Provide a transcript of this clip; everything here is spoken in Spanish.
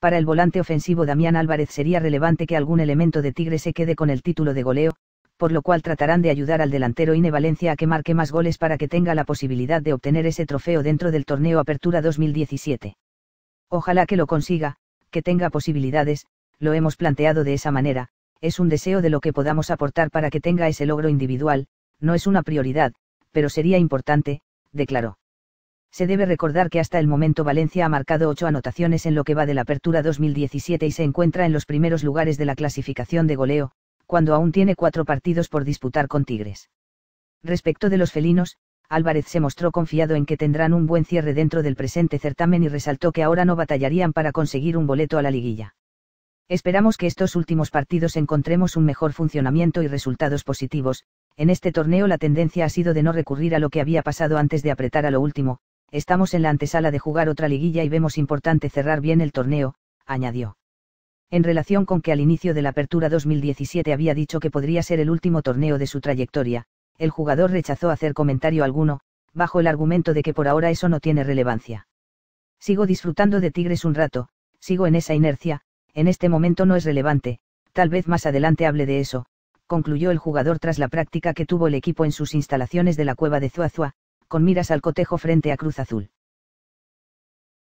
para el volante ofensivo Damián Álvarez sería relevante que algún elemento de Tigre se quede con el título de goleo, por lo cual tratarán de ayudar al delantero Ine Valencia a que marque más goles para que tenga la posibilidad de obtener ese trofeo dentro del torneo Apertura 2017. Ojalá que lo consiga, que tenga posibilidades, lo hemos planteado de esa manera, es un deseo de lo que podamos aportar para que tenga ese logro individual, no es una prioridad, pero sería importante, declaró. Se debe recordar que hasta el momento Valencia ha marcado ocho anotaciones en lo que va de la apertura 2017 y se encuentra en los primeros lugares de la clasificación de goleo, cuando aún tiene cuatro partidos por disputar con Tigres. Respecto de los felinos, Álvarez se mostró confiado en que tendrán un buen cierre dentro del presente certamen y resaltó que ahora no batallarían para conseguir un boleto a la liguilla. Esperamos que estos últimos partidos encontremos un mejor funcionamiento y resultados positivos, en este torneo la tendencia ha sido de no recurrir a lo que había pasado antes de apretar a lo último, estamos en la antesala de jugar otra liguilla y vemos importante cerrar bien el torneo, añadió. En relación con que al inicio de la apertura 2017 había dicho que podría ser el último torneo de su trayectoria, el jugador rechazó hacer comentario alguno, bajo el argumento de que por ahora eso no tiene relevancia. Sigo disfrutando de Tigres un rato, sigo en esa inercia, en este momento no es relevante, tal vez más adelante hable de eso, concluyó el jugador tras la práctica que tuvo el equipo en sus instalaciones de la cueva de Zuazua, con miras al cotejo frente a Cruz Azul.